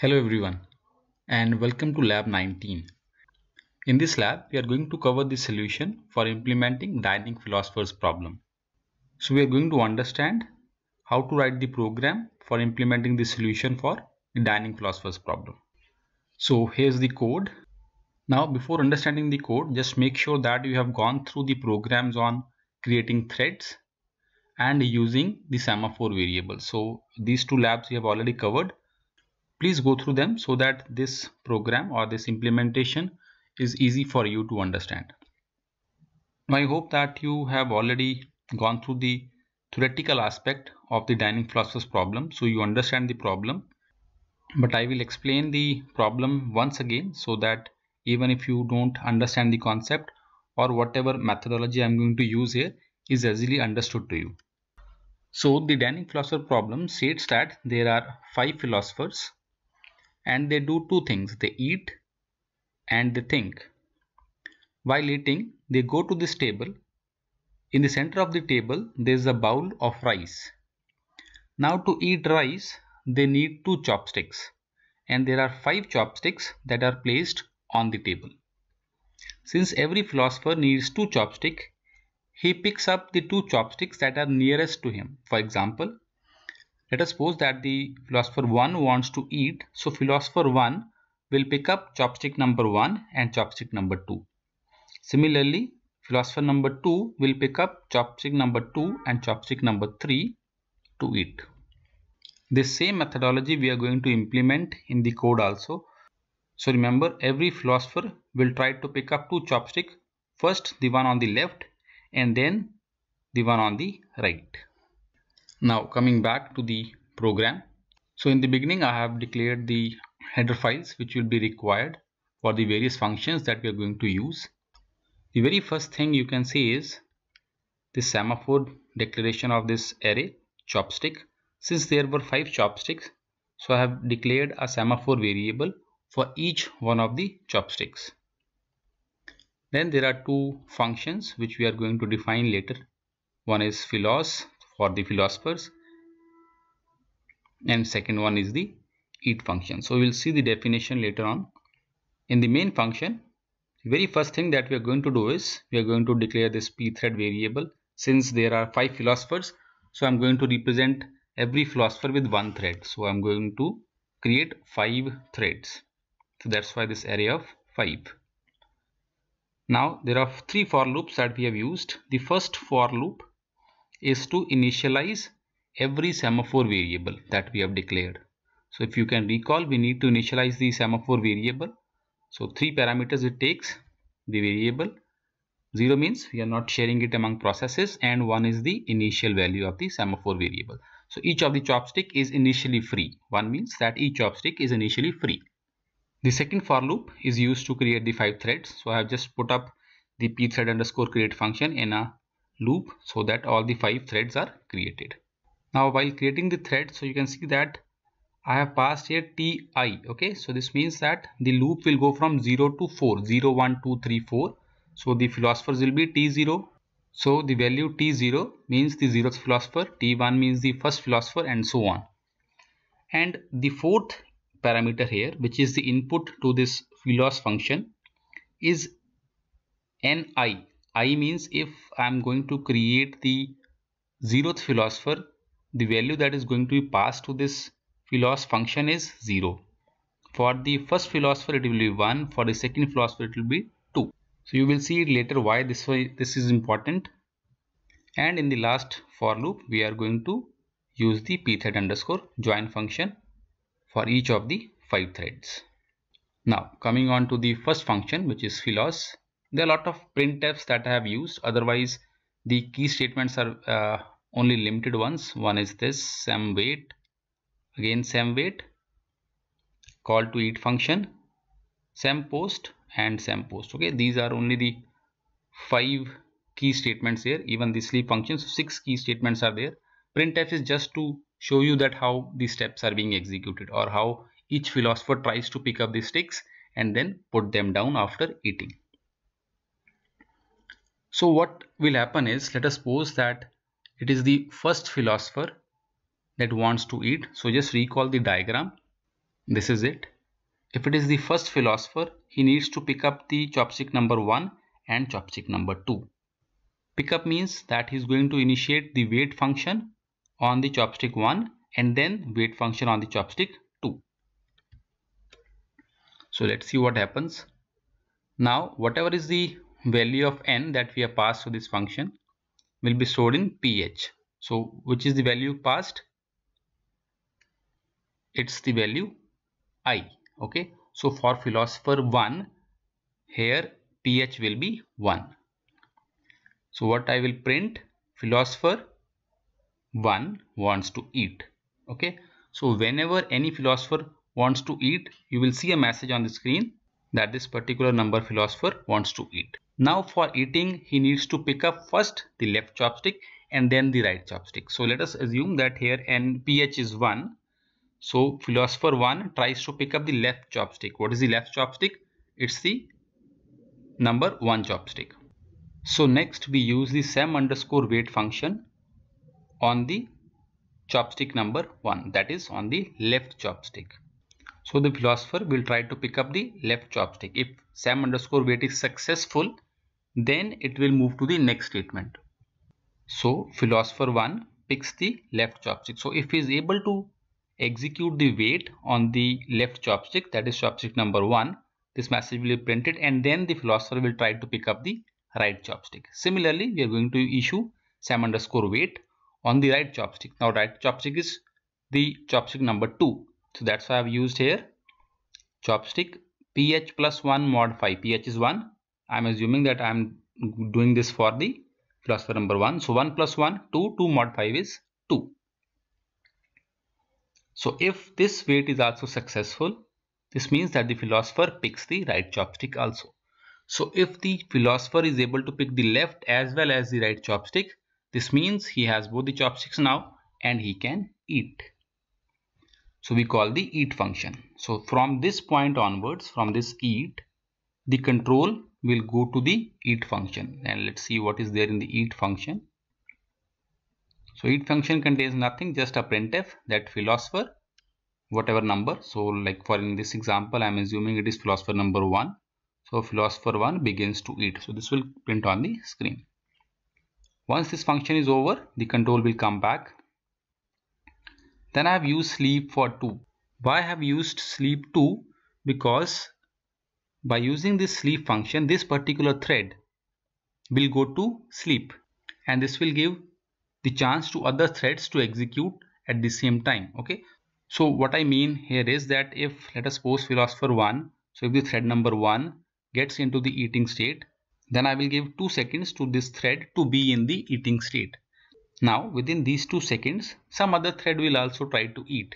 Hello everyone and welcome to lab 19. In this lab we are going to cover the solution for implementing dining philosopher's problem. So we are going to understand how to write the program for implementing the solution for the dining philosopher's problem. So here's the code. Now before understanding the code just make sure that you have gone through the programs on creating threads and using the semaphore variable. So these two labs we have already covered please go through them so that this program or this implementation is easy for you to understand now i hope that you have already gone through the theoretical aspect of the dining philosophers problem so you understand the problem but i will explain the problem once again so that even if you don't understand the concept or whatever methodology i'm going to use here is easily understood to you so the dining philosopher problem states that there are five philosophers and they do two things they eat and they think while eating they go to this table in the center of the table there is a bowl of rice now to eat rice they need two chopsticks and there are five chopsticks that are placed on the table since every philosopher needs two chopsticks he picks up the two chopsticks that are nearest to him for example let us suppose that the philosopher 1 wants to eat. So philosopher 1 will pick up chopstick number 1 and chopstick number 2. Similarly, philosopher number 2 will pick up chopstick number 2 and chopstick number 3 to eat. This same methodology we are going to implement in the code also. So remember every philosopher will try to pick up two chopsticks: First the one on the left and then the one on the right. Now coming back to the program. So in the beginning I have declared the header files which will be required for the various functions that we are going to use. The very first thing you can see is the semaphore declaration of this array chopstick. Since there were five chopsticks so I have declared a semaphore variable for each one of the chopsticks. Then there are two functions which we are going to define later. One is philos for the philosophers and second one is the eat function so we'll see the definition later on in the main function the very first thing that we are going to do is we are going to declare this p thread variable since there are five philosophers so i'm going to represent every philosopher with one thread so i'm going to create five threads so that's why this array of five now there are three for loops that we have used the first for loop is to initialize every semaphore variable that we have declared. So if you can recall, we need to initialize the semaphore variable. So three parameters it takes, the variable, 0 means we are not sharing it among processes and 1 is the initial value of the semaphore variable. So each of the chopstick is initially free. 1 means that each chopstick is initially free. The second for loop is used to create the 5 threads. So I have just put up the pthread underscore create function in a loop so that all the five threads are created. Now while creating the thread, so you can see that I have passed here ti okay so this means that the loop will go from 0 to 4 0 1 2 3 4 so the philosophers will be t0 so the value t0 means the zeroth philosopher t1 means the first philosopher and so on and the fourth parameter here which is the input to this philos function is ni i means if i'm going to create the zeroth philosopher the value that is going to be passed to this philosopher function is 0 for the first philosopher it will be 1 for the second philosopher it will be 2 so you will see later why this way this is important and in the last for loop we are going to use the pthread underscore join function for each of the five threads now coming on to the first function which is philos there are a lot of printfs that I have used. Otherwise, the key statements are uh, only limited ones. One is this sum weight. Again, sum weight. Call to eat function. Sum post and sum post. Okay, these are only the five key statements here. Even the sleep function. So six key statements are there. Printf is just to show you that how the steps are being executed or how each philosopher tries to pick up the sticks and then put them down after eating. So what will happen is let us suppose that it is the first philosopher that wants to eat. So just recall the diagram. This is it. If it is the first philosopher, he needs to pick up the chopstick number 1 and chopstick number 2. Pick up means that he is going to initiate the weight function on the chopstick 1 and then weight function on the chopstick 2. So let's see what happens. Now whatever is the value of n that we have passed to this function will be stored in ph. So which is the value passed? It's the value i. Okay. So for philosopher 1 here ph will be 1. So what I will print philosopher 1 wants to eat. Okay. So whenever any philosopher wants to eat you will see a message on the screen that this particular number philosopher wants to eat. Now for eating, he needs to pick up first the left chopstick and then the right chopstick. So let us assume that here n pH is 1. So philosopher 1 tries to pick up the left chopstick. What is the left chopstick? It's the number 1 chopstick. So next we use the sem underscore weight function on the chopstick number 1 that is on the left chopstick. So the philosopher will try to pick up the left chopstick. If Sam underscore wait is successful, then it will move to the next statement. So philosopher 1 picks the left chopstick. So if he is able to execute the wait on the left chopstick, that is chopstick number 1, this message will be printed and then the philosopher will try to pick up the right chopstick. Similarly, we are going to issue Sam underscore wait on the right chopstick. Now right chopstick is the chopstick number 2 so that's why I've used here chopstick pH plus 1 mod 5 pH is 1 I'm assuming that I'm doing this for the philosopher number 1 so 1 plus 1 2 2 mod 5 is 2 so if this weight is also successful this means that the philosopher picks the right chopstick also so if the philosopher is able to pick the left as well as the right chopstick this means he has both the chopsticks now and he can eat so we call the eat function. So from this point onwards, from this eat, the control will go to the eat function. And let's see what is there in the eat function. So eat function contains nothing, just a printf that philosopher, whatever number. So like for in this example, I'm assuming it is philosopher number one. So philosopher one begins to eat. So this will print on the screen. Once this function is over, the control will come back then I have used sleep for 2. Why I have used sleep 2? Because by using this sleep function, this particular thread will go to sleep and this will give the chance to other threads to execute at the same time. Okay. So what I mean here is that if let us suppose philosopher 1, so if the thread number 1 gets into the eating state, then I will give 2 seconds to this thread to be in the eating state. Now within these 2 seconds some other thread will also try to eat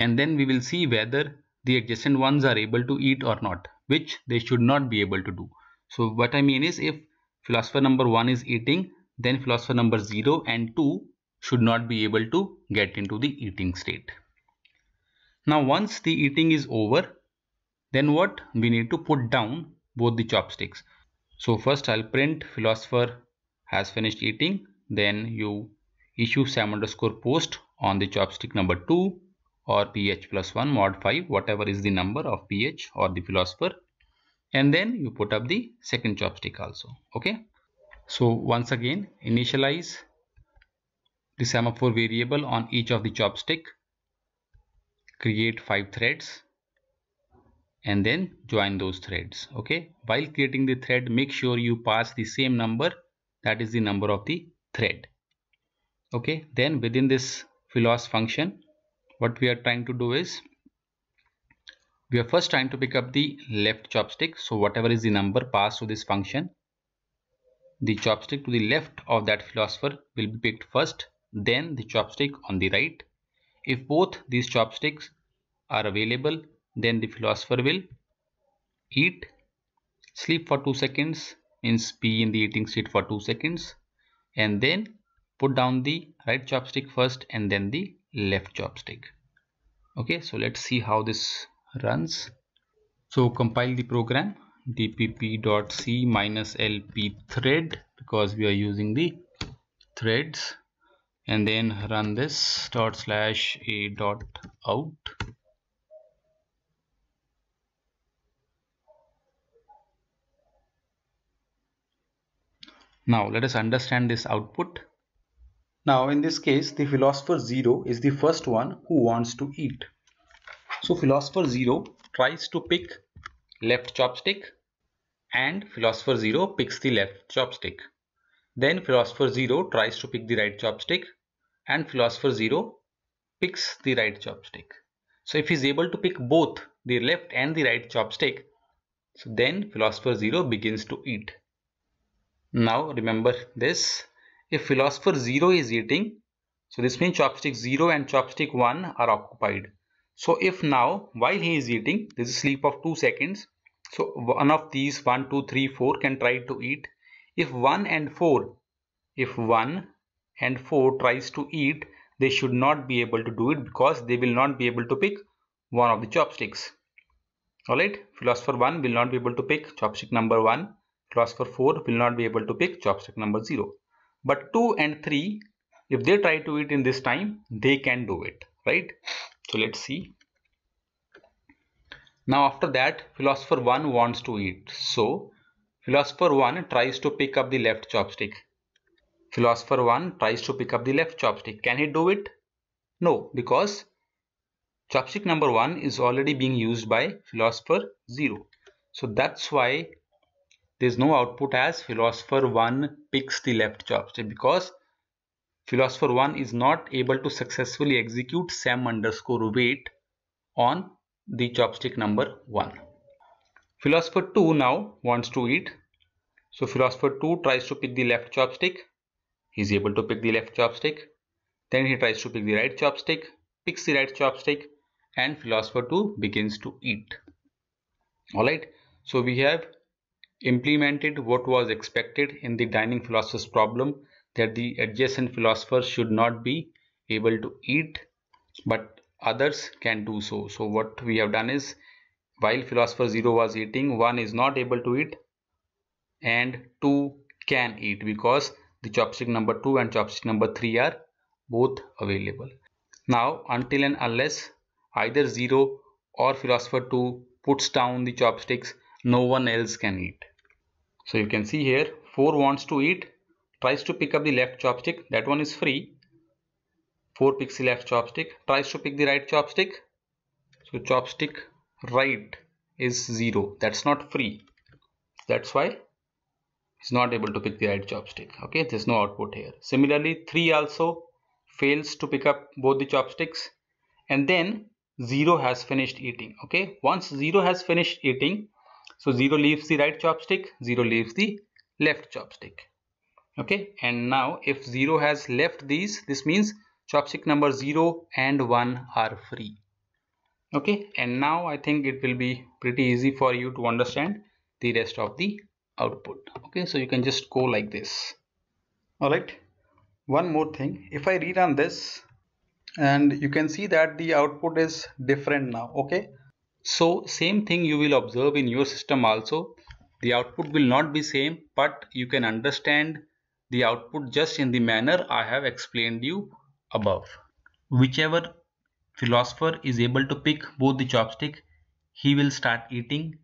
and then we will see whether the adjacent ones are able to eat or not which they should not be able to do. So what I mean is if philosopher number 1 is eating then philosopher number 0 and 2 should not be able to get into the eating state. Now once the eating is over then what we need to put down both the chopsticks. So first I'll print philosopher has finished eating then you issue sam underscore post on the chopstick number 2 or ph plus 1 mod 5 whatever is the number of ph or the philosopher and then you put up the second chopstick also okay so once again initialize the semaphore variable on each of the chopstick create five threads and then join those threads okay while creating the thread make sure you pass the same number that is the number of the thread okay then within this philos function what we are trying to do is we are first trying to pick up the left chopstick so whatever is the number passed to this function the chopstick to the left of that philosopher will be picked first then the chopstick on the right if both these chopsticks are available then the philosopher will eat sleep for 2 seconds means be in the eating state for 2 seconds and then put down the right chopstick first and then the left chopstick okay so let's see how this runs so compile the program dpp.c minus lp thread because we are using the threads and then run this dot slash a dot out Now let us understand this output. Now in this case the philosopher 0 is the first one who wants to eat. So philosopher 0 tries to pick left chopstick and philosopher 0 picks the left chopstick. Then philosopher 0 tries to pick the right chopstick and philosopher 0 picks the right chopstick. So if he is able to pick both the left and the right chopstick, so then philosopher 0 begins to eat. Now remember this. If philosopher 0 is eating, so this means chopstick 0 and chopstick 1 are occupied. So if now while he is eating, this is sleep of 2 seconds. So one of these 1, 2, 3, 4 can try to eat. If 1 and 4, if 1 and 4 tries to eat, they should not be able to do it because they will not be able to pick one of the chopsticks. Alright, philosopher 1 will not be able to pick chopstick number 1 Philosopher for 4 will not be able to pick chopstick number 0. But 2 and 3, if they try to eat in this time, they can do it, right? So let's see. Now after that, philosopher 1 wants to eat. So, philosopher 1 tries to pick up the left chopstick. Philosopher 1 tries to pick up the left chopstick. Can he do it? No, because chopstick number 1 is already being used by philosopher 0. So that's why there's no output as philosopher 1 picks the left chopstick because philosopher 1 is not able to successfully execute sem underscore wait on the chopstick number 1. Philosopher 2 now wants to eat. So philosopher 2 tries to pick the left chopstick. He's able to pick the left chopstick. Then he tries to pick the right chopstick, picks the right chopstick and philosopher 2 begins to eat. Alright, so we have implemented what was expected in the dining philosopher's problem that the adjacent philosopher should not be able to eat but others can do so. So what we have done is while philosopher 0 was eating 1 is not able to eat and 2 can eat because the chopstick number 2 and chopstick number 3 are both available. Now until and unless either 0 or philosopher 2 puts down the chopsticks no one else can eat. So you can see here 4 wants to eat tries to pick up the left chopstick that one is free 4 picks the left chopstick tries to pick the right chopstick so chopstick right is 0 that's not free that's why it's not able to pick the right chopstick okay there's no output here similarly 3 also fails to pick up both the chopsticks and then 0 has finished eating okay once 0 has finished eating so 0 leaves the right chopstick, 0 leaves the left chopstick. Okay, and now if 0 has left these, this means chopstick number 0 and 1 are free. Okay, and now I think it will be pretty easy for you to understand the rest of the output. Okay, so you can just go like this. Alright, one more thing. If I rerun this, and you can see that the output is different now okay so same thing you will observe in your system also. The output will not be same but you can understand the output just in the manner I have explained you above. Whichever philosopher is able to pick both the chopstick he will start eating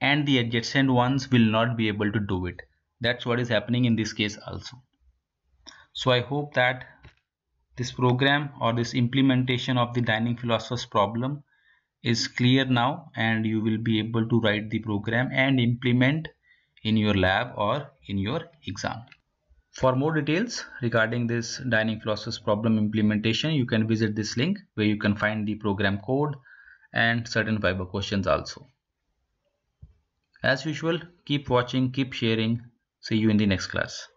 and the adjacent ones will not be able to do it. That's what is happening in this case also. So I hope that this program or this implementation of the dining philosopher's problem is clear now and you will be able to write the program and implement in your lab or in your exam. For more details regarding this dining process problem implementation, you can visit this link where you can find the program code and certain Viber questions also. As usual, keep watching, keep sharing. See you in the next class.